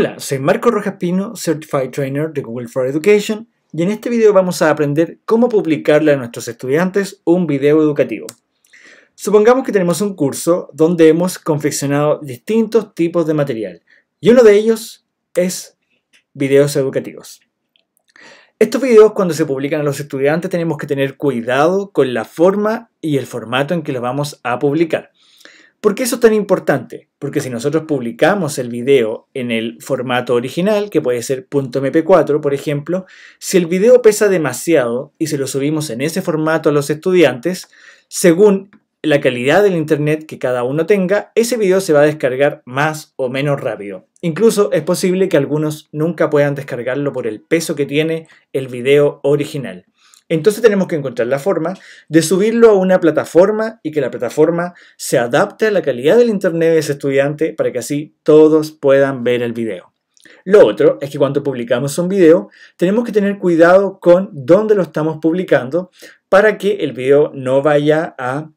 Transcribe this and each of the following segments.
Hola, soy Marco Rojas Pino, Certified Trainer de Google for Education, y en este video vamos a aprender cómo publicarle a nuestros estudiantes un video educativo. Supongamos que tenemos un curso donde hemos confeccionado distintos tipos de material, y uno de ellos es videos educativos. Estos videos cuando se publican a los estudiantes tenemos que tener cuidado con la forma y el formato en que los vamos a publicar. ¿Por qué eso es tan importante? Porque si nosotros publicamos el video en el formato original, que puede ser .mp4, por ejemplo, si el video pesa demasiado y se lo subimos en ese formato a los estudiantes, según la calidad del internet que cada uno tenga, ese video se va a descargar más o menos rápido. Incluso es posible que algunos nunca puedan descargarlo por el peso que tiene el video original. Entonces tenemos que encontrar la forma de subirlo a una plataforma y que la plataforma se adapte a la calidad del Internet de ese estudiante para que así todos puedan ver el video. Lo otro es que cuando publicamos un video tenemos que tener cuidado con dónde lo estamos publicando para que el video no vaya a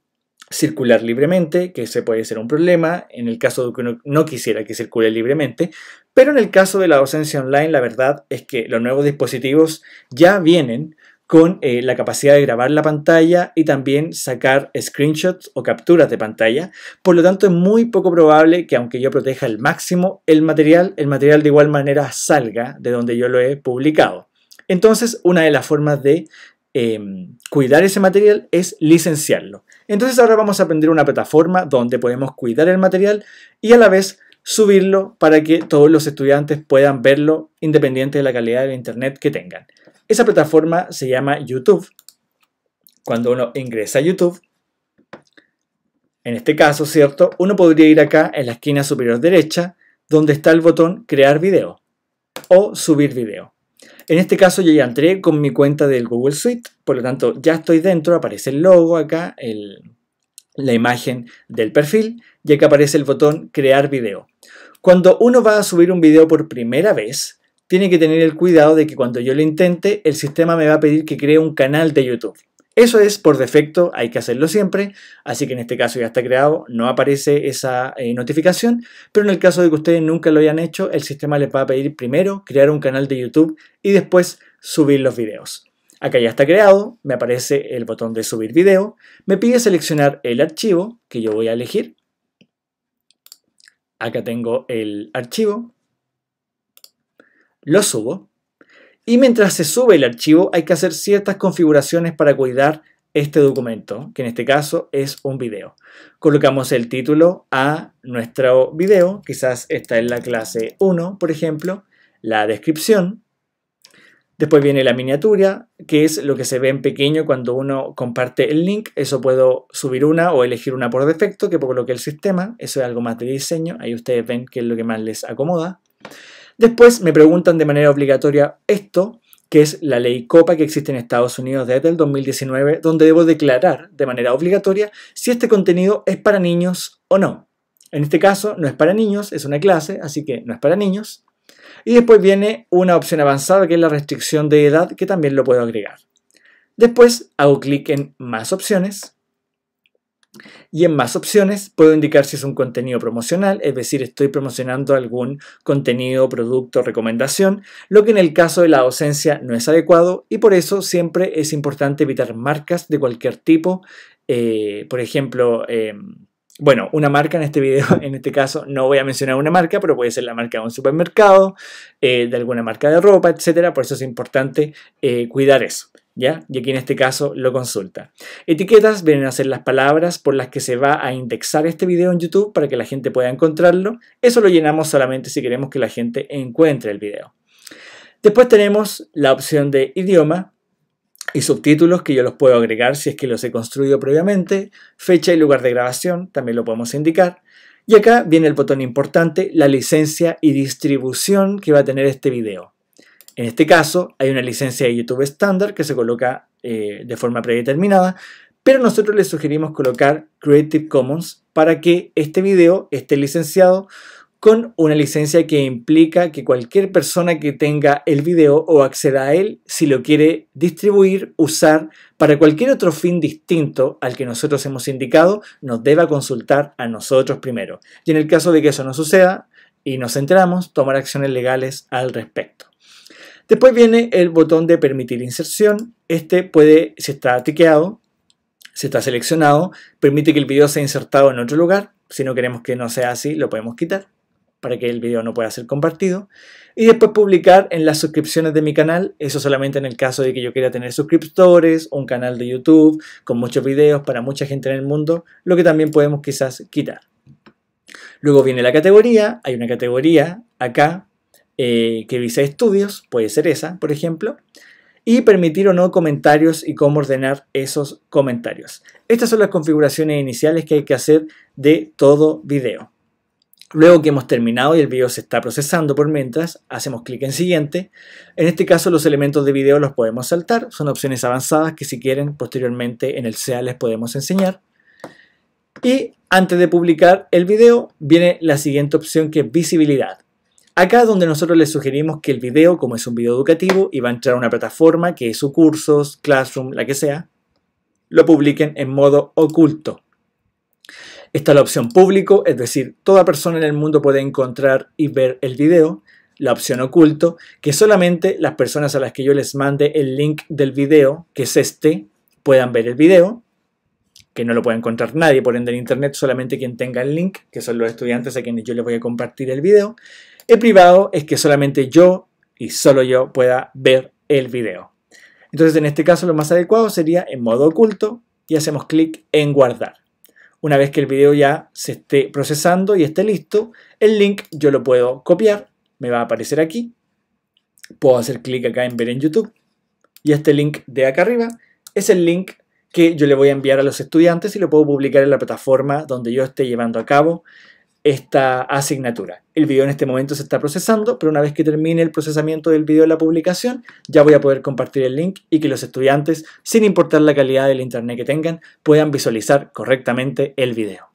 circular libremente, que ese puede ser un problema en el caso de que uno no quisiera que circule libremente, pero en el caso de la docencia online la verdad es que los nuevos dispositivos ya vienen con eh, la capacidad de grabar la pantalla y también sacar screenshots o capturas de pantalla. Por lo tanto, es muy poco probable que aunque yo proteja el máximo el material, el material de igual manera salga de donde yo lo he publicado. Entonces, una de las formas de em, cuidar ese material es licenciarlo. Entonces ahora vamos a aprender una plataforma donde podemos cuidar el material y a la vez subirlo para que todos los estudiantes puedan verlo independiente de la calidad de internet que tengan. Esa plataforma se llama YouTube. Cuando uno ingresa a YouTube, en este caso, ¿cierto? Uno podría ir acá en la esquina superior derecha, donde está el botón crear video o subir video. En este caso yo ya entré con mi cuenta del Google Suite, por lo tanto ya estoy dentro, aparece el logo acá, la imagen del perfil y acá aparece el botón crear video. Cuando uno va a subir un video por primera vez, tiene que tener el cuidado de que cuando yo lo intente, el sistema me va a pedir que cree un canal de YouTube. Eso es por defecto, hay que hacerlo siempre, así que en este caso ya está creado, no aparece esa eh, notificación, pero en el caso de que ustedes nunca lo hayan hecho, el sistema les va a pedir primero crear un canal de YouTube y después subir los videos. Acá ya está creado, me aparece el botón de subir video, me pide seleccionar el archivo que yo voy a elegir. Acá tengo el archivo, lo subo y mientras se sube el archivo hay que hacer ciertas configuraciones para cuidar este documento, que en este caso es un video. Colocamos el título a nuestro video, quizás está en la clase 1, por ejemplo, la descripción. Después viene la miniatura, que es lo que se ve en pequeño cuando uno comparte el link. Eso puedo subir una o elegir una por defecto, que por lo que el sistema. Eso es algo más de diseño. Ahí ustedes ven qué es lo que más les acomoda. Después me preguntan de manera obligatoria esto, que es la ley COPA que existe en Estados Unidos desde el 2019, donde debo declarar de manera obligatoria si este contenido es para niños o no. En este caso no es para niños, es una clase, así que no es para niños. Y después viene una opción avanzada que es la restricción de edad, que también lo puedo agregar. Después hago clic en más opciones y en más opciones puedo indicar si es un contenido promocional, es decir, estoy promocionando algún contenido, producto, recomendación, lo que en el caso de la docencia no es adecuado y por eso siempre es importante evitar marcas de cualquier tipo. Eh, por ejemplo, em, bueno, una marca en este video, en este caso no voy a mencionar una marca, pero puede ser la marca de un supermercado, eh, de alguna marca de ropa, etcétera. Por eso es importante eh, cuidar eso. ¿Ya? Y aquí en este caso lo consulta. Etiquetas vienen a ser las palabras por las que se va a indexar este video en YouTube para que la gente pueda encontrarlo. Eso lo llenamos solamente si queremos que la gente encuentre el video. Después tenemos la opción de idioma y subtítulos que yo los puedo agregar si es que los he construido previamente. Fecha y lugar de grabación también lo podemos indicar. Y acá viene el botón importante, la licencia y distribución que va a tener este video. En este caso, hay una licencia de YouTube estándar que se coloca eh, de forma predeterminada, pero nosotros le sugerimos colocar Creative Commons para que este video esté licenciado con una licencia que implica que cualquier persona que tenga el video o acceda a él, si lo quiere distribuir, usar para cualquier otro fin distinto al que nosotros hemos indicado, nos deba consultar a nosotros primero. Y en el caso de que eso no suceda y nos enteramos, tomar acciones legales al respecto. Después viene el botón de permitir inserción. Este puede, si está tiqueado, si está seleccionado, permite que el video sea insertado en otro lugar. Si no queremos que no sea así, lo podemos quitar para que el video no pueda ser compartido. Y después publicar en las suscripciones de mi canal, eso solamente en el caso de que yo quiera tener suscriptores, un canal de YouTube con muchos videos para mucha gente en el mundo, lo que también podemos quizás quitar. Luego viene la categoría, hay una categoría acá eh, que visa estudios, puede ser esa, por ejemplo, y permitir o no comentarios y cómo ordenar esos comentarios. Estas son las configuraciones iniciales que hay que hacer de todo video. Luego que hemos terminado y el video se está procesando por mientras, hacemos clic en siguiente. En este caso los elementos de video los podemos saltar, son opciones avanzadas que si quieren posteriormente en el SEA les podemos enseñar. Y antes de publicar el video viene la siguiente opción que es visibilidad. Acá es donde nosotros les sugerimos que el video, como es un video educativo y va a entrar a una plataforma que es su cursos, Classroom, la que sea, lo publiquen en modo oculto. Está la opción público, es decir, toda persona en el mundo puede encontrar y ver el video. La opción oculto, que solamente las personas a las que yo les mande el link del video, que es este, puedan ver el video, que no lo puede encontrar nadie, por ende en internet solamente quien tenga el link, que son los estudiantes a quienes yo les voy a compartir el video. El privado es que solamente yo y solo yo pueda ver el video. Entonces en este caso lo más adecuado sería en modo oculto y hacemos clic en guardar. Una vez que el video ya se esté procesando y esté listo, el link yo lo puedo copiar, me va a aparecer aquí. Puedo hacer clic acá en ver en YouTube. Y este link de acá arriba es el link que yo le voy a enviar a los estudiantes y lo puedo publicar en la plataforma donde yo esté llevando a cabo esta asignatura. El video en este momento se está procesando, pero una vez que termine el procesamiento del video de la publicación, ya voy a poder compartir el link y que los estudiantes, sin importar la calidad del internet que tengan, puedan visualizar correctamente el video.